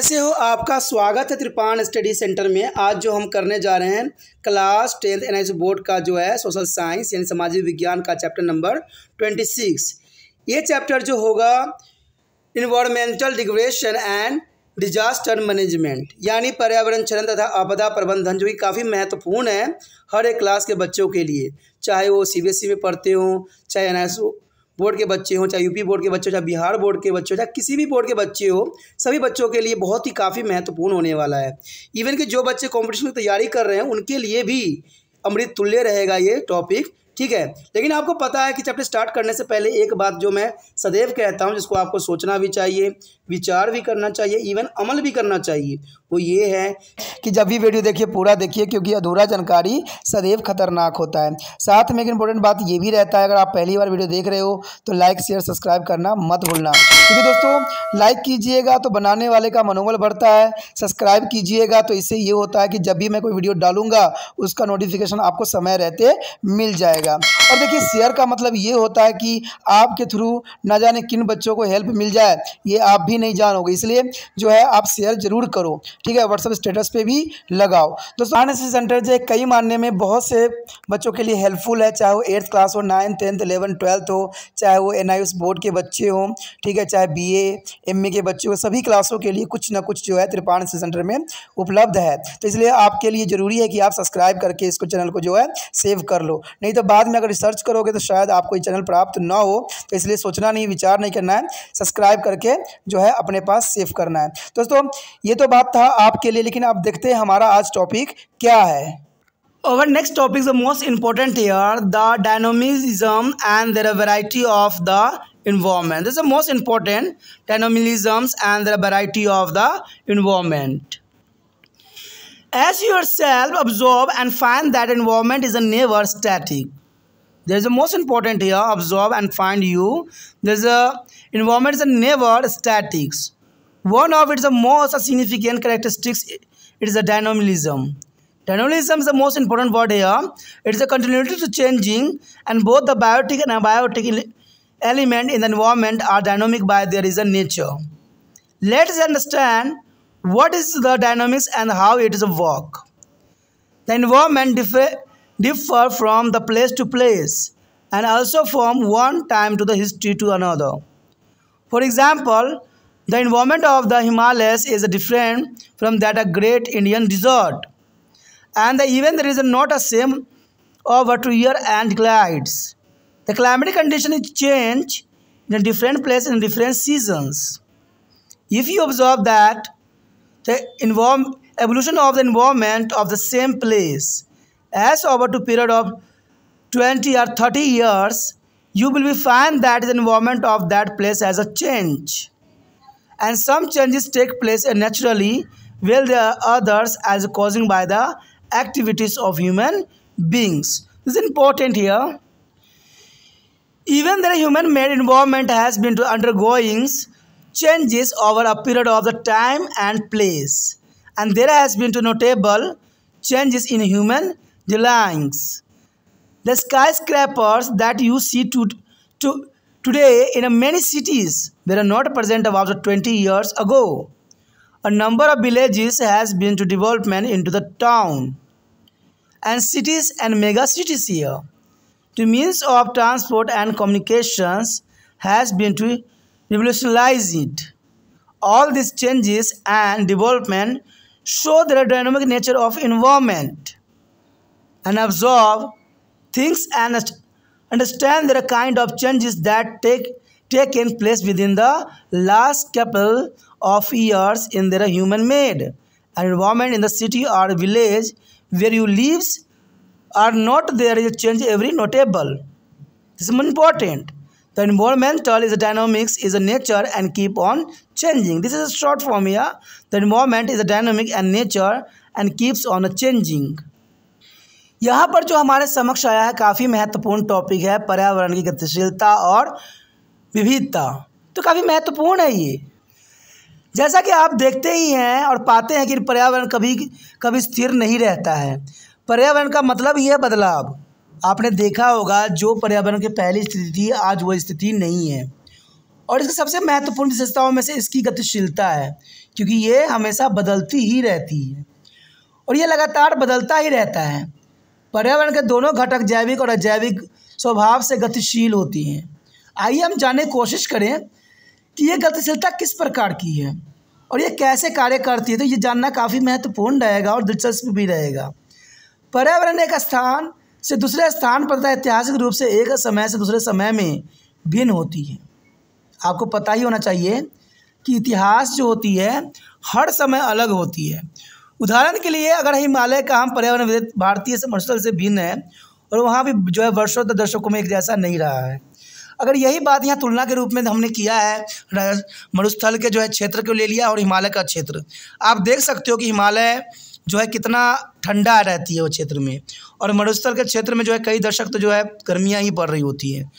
कैसे हो आपका स्वागत है त्रिपाण स्टडी सेंटर में आज जो हम करने जा रहे हैं क्लास टेंथ एन बोर्ड का जो है सोशल साइंस यानी सामाजिक विज्ञान का चैप्टर नंबर ट्वेंटी सिक्स ये चैप्टर जो होगा environmental degradation and disaster management यानी पर्यावरण क्षरण तथा आपदा प्रबंधन जो कि काफ़ी महत्वपूर्ण है हर एक क्लास के बच्चों के लिए चाहे वो सी बी एस ई में पढ़ते हों चाहे एन बोर्ड के बच्चे हों चाहे यूपी बोर्ड के बच्चे हो चाहे बिहार बोर्ड के बच्चे हो चाहे किसी भी बोर्ड के बच्चे हो सभी बच्चों के लिए बहुत ही काफ़ी महत्वपूर्ण होने वाला है इवन कि जो बच्चे कॉम्पिटिशन की तैयारी कर रहे हैं उनके लिए भी अमृत तुल्य रहेगा ये टॉपिक ठीक है लेकिन आपको पता है कि चैप्टर स्टार्ट करने से पहले एक बात जो मैं सदैव कहता हूँ जिसको आपको सोचना भी चाहिए विचार भी करना चाहिए इवन अमल भी करना चाहिए वो ये है कि जब भी वीडियो देखिए पूरा देखिए क्योंकि अधूरा जानकारी सदैव खतरनाक होता है साथ में एक इंपॉर्टेंट बात ये भी रहता है अगर आप पहली बार वीडियो देख रहे हो तो लाइक शेयर सब्सक्राइब करना मत भूलना क्योंकि दोस्तों लाइक कीजिएगा तो बनाने वाले का मनोबल बढ़ता है सब्सक्राइब कीजिएगा तो इससे ये होता है कि जब भी मैं कोई वीडियो डालूंगा उसका नोटिफिकेशन आपको समय रहते मिल जाएगा जाएगा और देखिए शेयर का मतलब ये होता है कि आपके थ्रू ना जाने किन बच्चों को हेल्प मिल जाए ये आप भी नहीं जानोगे इसलिए जो है आप शेयर जरूर करो ठीक है व्हाट्सअप स्टेटस पे भी लगाओ दोस्तों फाइनेंशियल सेंटर जो है कई मानने में बहुत से बच्चों के लिए हेल्पफुल है चाहे वो एट्थ क्लास हो नाइन्थ टेंथ इलेवन ट्वेल्थ हो चाहे वो एन बोर्ड के बच्चे हों ठीक है चाहे बी ए के बच्चे हो सभी क्लासों के लिए कुछ ना कुछ जो है त्रिपाण सेंटर में उपलब्ध है तो इसलिए आपके लिए ज़रूरी है कि आप सब्सक्राइब करके इसको चैनल को जो है सेव कर लो नहीं तो बाद में अगर सर्च करोगे तो शायद आपको ये चैनल प्राप्त ना हो तो इसलिए सोचना नहीं विचार नहीं करना है सब्सक्राइब करके जो है अपने पास सेव करना है दोस्तों ये तो बात था आपके लिए लेकिन आप देखते हैं हमारा आज टॉपिक क्या है Our next topic is the most important here the dynamism and their variety of the environment. This is the most important dynamisms and the variety of the environment. As yourself observe and find that environment is never static. there's the most important here Absorb and find you there's a environment is never static one of its most significant characteristics it is a dynamism dynamism is the most important word here it is a continuity to changing and both the biotic and abiotic element in the environment are dynamic by their reason nature let's understand what is the dynamics and how it is a work the environment differ differ from the place to place and also from one time to the history to another. For example, the environment of the Himalayas is different from that of great Indian desert. And the event there is not the same over two year and glides. The climatic condition is change in different place in different seasons. If you observe that the evolution of the environment of the same place as over to period of 20 or 30 years you will find that the environment of that place has a change and some changes take place naturally while there are others as causing by the activities of human beings this is important here even the human made environment has been undergoing changes over a period of the time and place and there has been notable changes in human the The skyscrapers that you see to, to, today in many cities were not present about 20 years ago. A number of villages has been to development into the town and cities and mega cities here. The means of transport and communications has been to revolutionize it. All these changes and development show the dynamic nature of environment and observe things and understand the kind of changes that take taken place within the last couple of years in their human made environment in the city or village where you live are not there is a change every notable this is important the environmental is a dynamics is a nature and keep on changing this is a short form here the environment is a dynamic and nature and keeps on changing यहाँ पर जो हमारे समक्ष आया है काफ़ी महत्वपूर्ण topic है पर्यावरण की गतिशीलता और विविधता तो काफ़ी महत्वपूर्ण है ये जैसा कि आप देखते ही हैं और पाते हैं कि पर्यावरण कभी कभी स्थिर नहीं रहता है पर्यावरण का मतलब ही है बदलाव आपने देखा होगा जो पर्यावरण की पहली स्थिति थी आज वो स्थिति नहीं है और इसकी सबसे महत्वपूर्ण विशेषताओं में से इसकी गतिशीलता है क्योंकि ये हमेशा बदलती ही रहती है और ये लगातार बदलता ही रहता है पर्यावरण के दोनों घटक जैविक और अजैविक स्वभाव से गतिशील होती हैं आइए हम जानने की कोशिश करें कि ये गतिशीलता किस प्रकार की है और ये कैसे कार्य करती है तो ये जानना काफ़ी महत्वपूर्ण रहेगा और दिलचस्प भी रहेगा पर्यावरण एक स्थान से दूसरे स्थान पर ऐतिहासिक रूप से एक समय से दूसरे समय में भिन्न होती है आपको पता ही होना चाहिए कि इतिहास जो होती है हर समय अलग होती है उदाहरण के लिए अगर हिमालय का हम पर्यावरण भारतीय से मरुस्थल से भिन्न है और वहाँ भी जो है वर्षों तक दर्शकों में एक जैसा नहीं रहा है अगर यही बात यहाँ तुलना के रूप में हमने किया है मरुस्थल के जो है क्षेत्र को ले लिया और हिमालय का क्षेत्र आप देख सकते हो कि हिमालय जो है कितना ठंडा रहती है वो क्षेत्र में और मरुस्थल के क्षेत्र में जो है कई दशक तो जो है गर्मियाँ ही पड़ रही होती हैं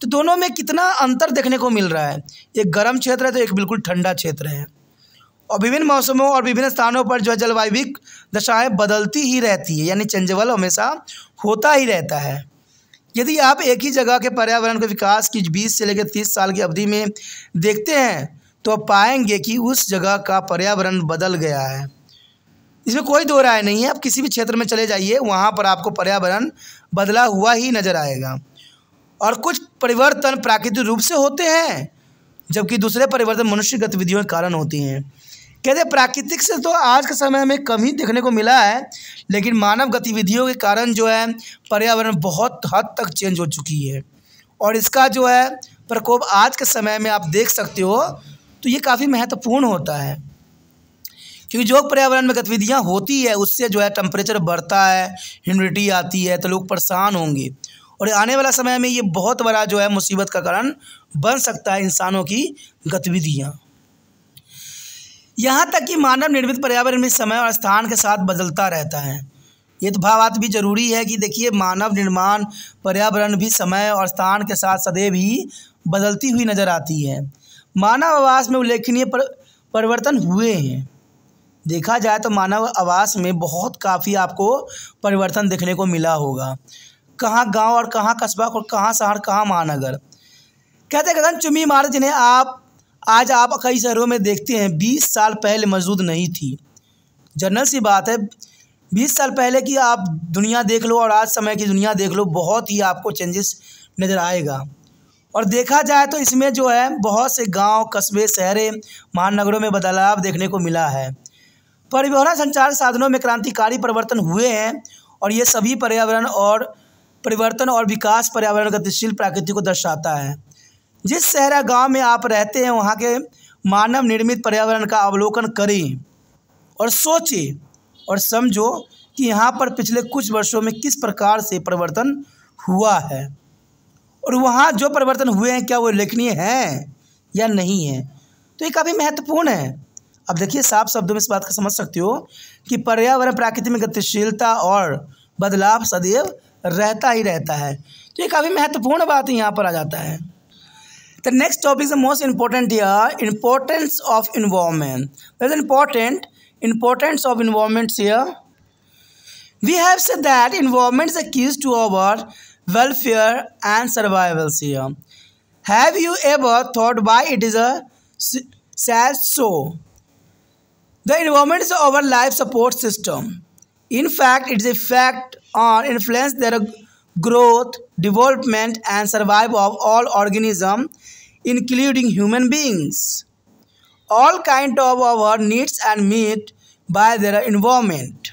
तो दोनों में कितना अंतर देखने को मिल रहा है एक गर्म क्षेत्र है तो एक बिल्कुल ठंडा क्षेत्र है और विभिन्न मौसमों और विभिन्न स्थानों पर जो है जलवायु दशाएँ बदलती ही रहती है यानी चंजवल हमेशा होता ही रहता है यदि आप एक ही जगह के पर्यावरण के विकास की बीस से लेकर तीस साल की अवधि में देखते हैं तो पाएंगे कि उस जगह का पर्यावरण बदल गया है इसमें कोई दो राय नहीं है आप किसी भी क्षेत्र में चले जाइए वहाँ पर आपको पर्यावरण बदला हुआ ही नज़र आएगा और कुछ परिवर्तन प्राकृतिक रूप से होते हैं जबकि दूसरे परिवर्तन मनुष्य गतिविधियों के कारण होती हैं कहते प्राकृतिक से तो आज के समय में कम ही देखने को मिला है लेकिन मानव गतिविधियों के कारण जो है पर्यावरण बहुत हद तक चेंज हो चुकी है और इसका जो है प्रकोप आज के समय में आप देख सकते हो तो ये काफ़ी महत्वपूर्ण होता है क्योंकि जो पर्यावरण में गतिविधियाँ होती है उससे जो है टेम्परेचर बढ़ता है ह्यूमिडिटी आती है तो लोग परेशान होंगे और आने वाला समय में ये बहुत बड़ा जो है मुसीबत का कारण बन सकता है इंसानों की गतिविधियाँ यहाँ तक कि मानव निर्मित पर्यावरण में समय और स्थान के साथ बदलता रहता है ये तो भाव भी जरूरी है कि देखिए मानव निर्माण पर्यावरण भी समय और स्थान के साथ सदैव ही बदलती हुई नज़र आती है मानव आवास में उल्लेखनीय पर, परिवर्तन हुए हैं देखा जाए तो मानव आवास में बहुत काफ़ी आपको परिवर्तन देखने को मिला होगा कहाँ गांव और कहाँ कस्बा और कहाँ शहर कहाँ महानगर कहते कदम चुम्मी इमारत जिन्हें आप आज आप कई शहरों में देखते हैं बीस साल पहले मौजूद नहीं थी जनरल सी बात है बीस साल पहले की आप दुनिया देख लो और आज समय की दुनिया देख लो बहुत ही आपको चेंजेस नज़र आएगा और देखा जाए तो इसमें जो है बहुत से गांव कस्बे शहरें महानगरों में बदलाव देखने को मिला है परिवहन संचार साधनों में क्रांतिकारी परिवर्तन हुए हैं और ये सभी पर्यावरण और परिवर्तन और विकास पर्यावरण गतिशील प्रकृति को दर्शाता है जिस शहर गांव में आप रहते हैं वहाँ के मानव निर्मित पर्यावरण का अवलोकन करें और सोचें और समझो कि यहाँ पर पिछले कुछ वर्षों में किस प्रकार से परिवर्तन हुआ है और वहाँ जो परिवर्तन हुए हैं क्या वो लेखनीय हैं या नहीं है तो ये काफ़ी महत्वपूर्ण है अब देखिए साफ शब्दों में इस बात का समझ सकते हो कि पर्यावरण प्राकृतिक में गतिशीलता और बदलाव सदैव रहता ही रहता है तो ये काफ़ी महत्वपूर्ण बात यहाँ पर आ जाता है The next topic is the most important here, importance of environment. What is important? Importance of environments here. We have said that environment is the key to our welfare and survival here. Have you ever thought why it is a sad so? The environment is our life support system. In fact, it is a fact or influence their growth, development and survival of all organisms including human beings. All kind of our needs are met by their environment.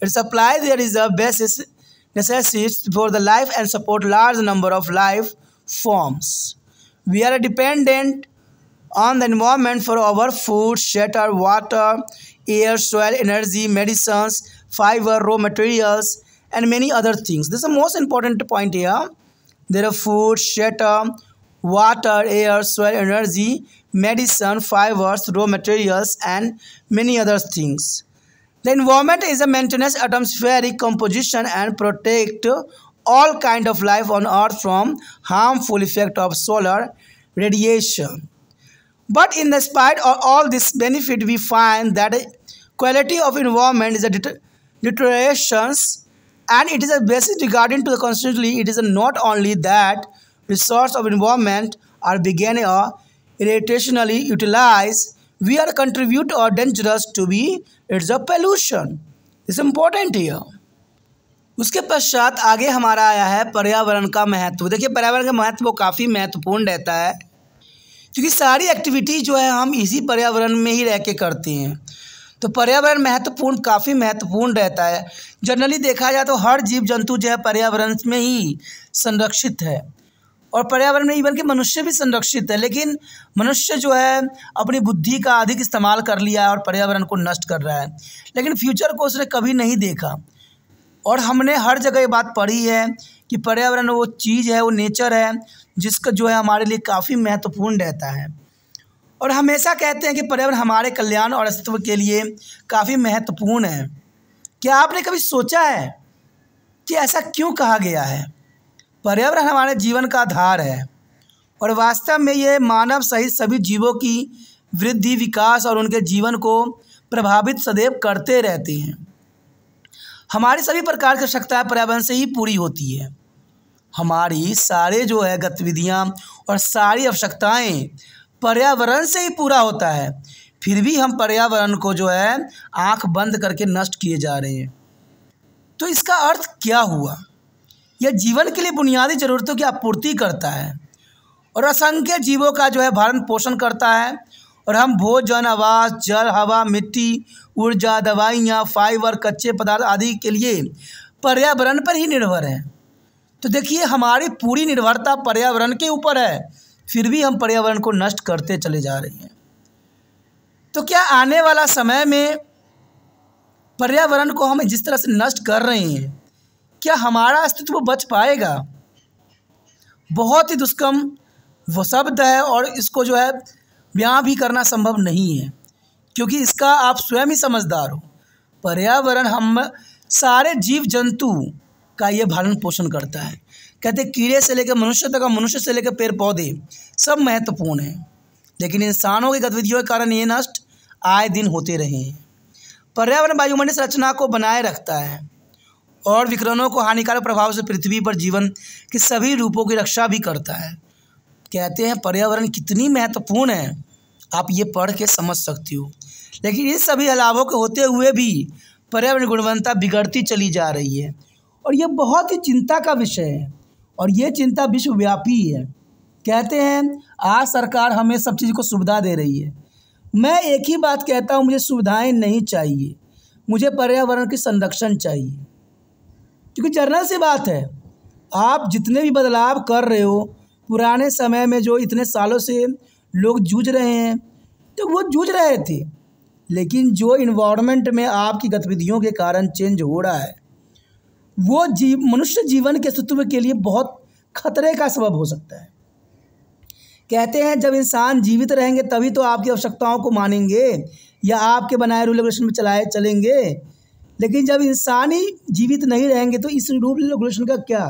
It supplies there is a basis necessities for the life and support large number of life forms. We are dependent on the environment for our food, shelter, water, air, soil, energy, medicines, fiber, raw materials, and many other things. This is the most important point here. There are food, shelter, water, air, soil energy, medicine, fibers, raw materials, and many other things. The environment is a maintenance atmospheric composition and protect all kind of life on earth from harmful effect of solar radiation. But in the spite of all this benefit, we find that quality of environment is a deterioration and it is a basis regarding to the constitutionally it is not only that resources of environment are began or irritationally utilized are contribute or dangerous to be it's a pollution is important here उसके पश्चात आगे हमारा आया है पर्यावरण का महत्व देखिए पर्यावरण का महत्व काफ़ी महत्वपूर्ण रहता है क्योंकि सारी एक्टिविटी जो है हम इसी पर्यावरण में ही रह के करते हैं तो पर्यावरण महत्वपूर्ण काफ़ी महत्वपूर्ण रहता है जनरली देखा जाए तो हर जीव जंतु जो है पर्यावरण में ही संरक्षित है और पर्यावरण में इवन के मनुष्य भी संरक्षित है लेकिन मनुष्य जो है अपनी बुद्धि का अधिक इस्तेमाल कर लिया है और पर्यावरण को नष्ट कर रहा है लेकिन फ्यूचर को उसने कभी नहीं देखा और हमने हर जगह ये बात पढ़ी है कि पर्यावरण वो चीज़ है वो नेचर है जिसका जो है हमारे लिए काफ़ी महत्वपूर्ण रहता है और हमेशा कहते हैं कि पर्यावरण हमारे कल्याण और अस्तित्व के लिए काफ़ी महत्वपूर्ण है क्या आपने कभी सोचा है कि ऐसा क्यों कहा गया है पर्यावरण हमारे जीवन का आधार है और वास्तव में ये मानव सहित सभी जीवों की वृद्धि विकास और उनके जीवन को प्रभावित सदैव करते रहते हैं हमारी सभी प्रकार की आवश्यकताएँ पर्यावरण से ही पूरी होती है हमारी सारे जो है गतिविधियाँ और सारी आवश्यकताएँ पर्यावरण से ही पूरा होता है फिर भी हम पर्यावरण को जो है आंख बंद करके नष्ट किए जा रहे हैं तो इसका अर्थ क्या हुआ यह जीवन के लिए बुनियादी ज़रूरतों की आपूर्ति करता है और असंख्य जीवों का जो है भरण पोषण करता है और हम भोजन आवास जल हवा मिट्टी ऊर्जा दवाइयाँ फाइबर कच्चे पदार्थ आदि के लिए पर्यावरण पर ही निर्भर हैं तो देखिए हमारी पूरी निर्भरता पर्यावरण के ऊपर है फिर भी हम पर्यावरण को नष्ट करते चले जा रहे हैं तो क्या आने वाला समय में पर्यावरण को हम जिस तरह से नष्ट कर रहे हैं क्या हमारा अस्तित्व बच पाएगा बहुत ही दुष्कम वो शब्द है और इसको जो है ब्याह भी करना संभव नहीं है क्योंकि इसका आप स्वयं ही समझदार हो पर्यावरण हम सारे जीव जंतु का ये भरण पोषण करता है कहते कीड़े से लेकर मनुष्य तक मनुष्य से लेकर पेड़ पौधे सब महत्वपूर्ण हैं लेकिन इंसानों की गतिविधियों के कारण ये नष्ट आए दिन होते रहे हैं पर्यावरण वायुमंडल संरचना को बनाए रखता है और विकरणों को हानिकारक प्रभाव से पृथ्वी पर जीवन के सभी रूपों की रक्षा भी करता है कहते हैं पर्यावरण कितनी महत्वपूर्ण है आप ये पढ़ के समझ सकती हो लेकिन इन सभी अलावों के होते हुए भी पर्यावरण गुणवत्ता बिगड़ती चली जा रही है और ये बहुत ही चिंता का विषय है और ये चिंता विश्वव्यापी है कहते हैं आज सरकार हमें सब चीज़ को सुविधा दे रही है मैं एक ही बात कहता हूँ मुझे सुविधाएं नहीं चाहिए मुझे पर्यावरण की संरक्षण चाहिए क्योंकि जर्नल से बात है आप जितने भी बदलाव कर रहे हो पुराने समय में जो इतने सालों से लोग जूझ रहे हैं तो वो जूझ रहे थे लेकिन जो इन्वामेंट में आपकी गतिविधियों के कारण चेंज हो रहा है वो जी मनुष्य जीवन के अस्तित्व के लिए बहुत खतरे का सबब हो सकता है कहते हैं जब इंसान जीवित रहेंगे तभी तो आपकी आवश्यकताओं को मानेंगे या आपके बनाए रूल रेगुलेशन में चलाए चलेंगे लेकिन जब इंसान ही जीवित नहीं रहेंगे तो इस रूल रेगुलेशन का क्या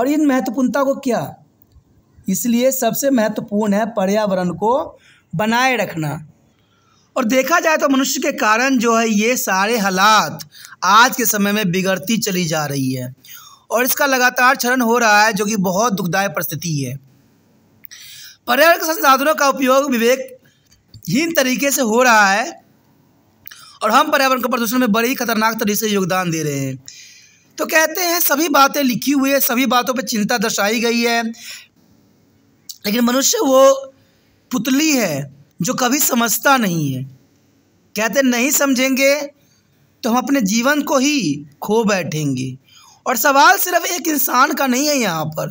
और इन महत्वपूर्णता को क्या इसलिए सबसे महत्वपूर्ण है पर्यावरण को बनाए रखना और देखा जाए तो मनुष्य के कारण जो है ये सारे हालात आज के समय में बिगड़ती चली जा रही है और इसका लगातार क्षरण हो रहा है जो कि बहुत दुखदायक परिस्थिति है पर्यावरण संसाधनों का उपयोग विवेकहीन तरीके से हो रहा है और हम पर्यावरण के प्रदूषण में बड़े ही खतरनाक तरीके से योगदान दे रहे हैं तो कहते हैं सभी बातें लिखी हुई है सभी बातों पर चिंता दर्शाई गई है लेकिन मनुष्य वो पुतली है जो कभी समझता नहीं है कहते नहीं समझेंगे तो हम अपने जीवन को ही खो बैठेंगे और सवाल सिर्फ एक इंसान का नहीं है यहाँ पर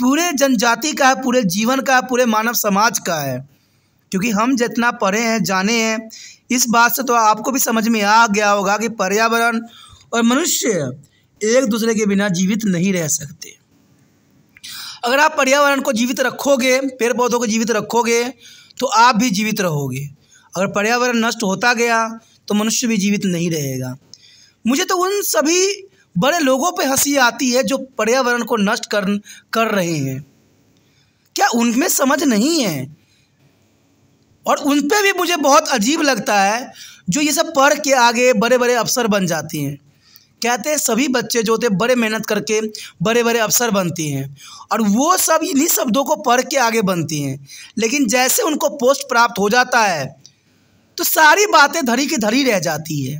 पूरे जनजाति का है पूरे जीवन का है पूरे मानव समाज का है क्योंकि हम जितना पढ़े हैं जाने हैं इस बात से तो आपको भी समझ में आ गया होगा कि पर्यावरण और मनुष्य एक दूसरे के बिना जीवित नहीं रह सकते अगर आप पर्यावरण को जीवित रखोगे पेड़ पौधों को जीवित रखोगे तो आप भी जीवित रहोगे अगर पर्यावरण नष्ट होता गया तो मनुष्य भी जीवित नहीं रहेगा मुझे तो उन सभी बड़े लोगों पे हंसी आती है जो पर्यावरण को नष्ट कर कर रहे हैं क्या उनमें समझ नहीं है और उन पर भी मुझे बहुत अजीब लगता है जो ये सब पढ़ के आगे बड़े बड़े अफसर बन जाती हैं कहते हैं सभी बच्चे जो होते बड़े मेहनत करके बड़े बड़े अफसर बनती हैं और वो सब इन्हीं शब्दों को पढ़ के आगे बनती हैं लेकिन जैसे उनको पोस्ट प्राप्त हो जाता है तो सारी बातें धरी की धरी रह जाती है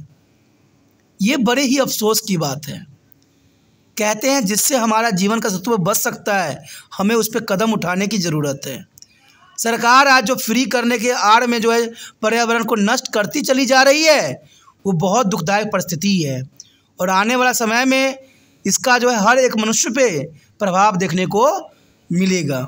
ये बड़े ही अफसोस की बात है कहते हैं जिससे हमारा जीवन का सत्व बच सकता है हमें उस पर कदम उठाने की ज़रूरत है सरकार आज जो फ्री करने के आड़ में जो है पर्यावरण को नष्ट करती चली जा रही है वो बहुत दुखदायक परिस्थिति है और आने वाला समय में इसका जो है हर एक मनुष्य पे प्रभाव देखने को मिलेगा